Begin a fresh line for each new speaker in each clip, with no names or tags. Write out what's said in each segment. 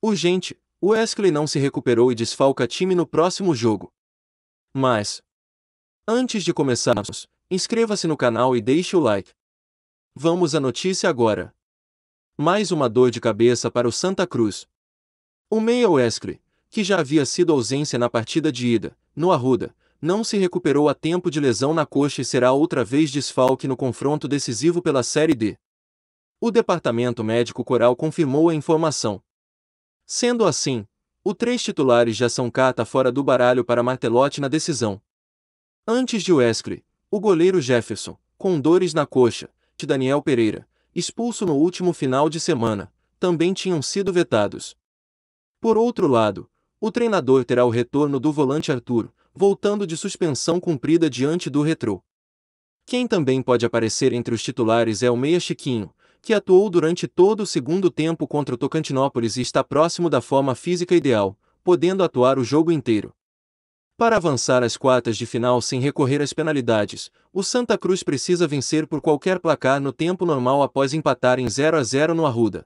Urgente, O Wesley não se recuperou e desfalca time no próximo jogo. Mas, antes de começarmos, inscreva-se no canal e deixe o like. Vamos à notícia agora. Mais uma dor de cabeça para o Santa Cruz. O meia Wesley, que já havia sido ausência na partida de ida, no Arruda, não se recuperou a tempo de lesão na coxa e será outra vez desfalque no confronto decisivo pela Série D. O departamento médico coral confirmou a informação. Sendo assim, os três titulares já são cata fora do baralho para Martelotti na decisão. Antes de Wesley, o goleiro Jefferson, com dores na coxa, de Daniel Pereira, expulso no último final de semana, também tinham sido vetados. Por outro lado, o treinador terá o retorno do volante Arthur, voltando de suspensão cumprida diante do retrô. Quem também pode aparecer entre os titulares é o meia Chiquinho, que atuou durante todo o segundo tempo contra o Tocantinópolis e está próximo da forma física ideal, podendo atuar o jogo inteiro. Para avançar às quartas de final sem recorrer às penalidades, o Santa Cruz precisa vencer por qualquer placar no tempo normal após empatar em 0 a 0 no Arruda.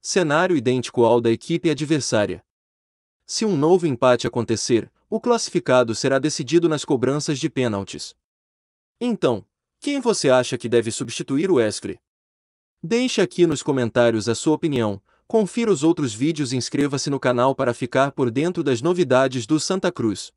Cenário idêntico ao da equipe adversária. Se um novo empate acontecer, o classificado será decidido nas cobranças de pênaltis. Então, quem você acha que deve substituir o Esfre? Deixe aqui nos comentários a sua opinião, confira os outros vídeos e inscreva-se no canal para ficar por dentro das novidades do Santa Cruz.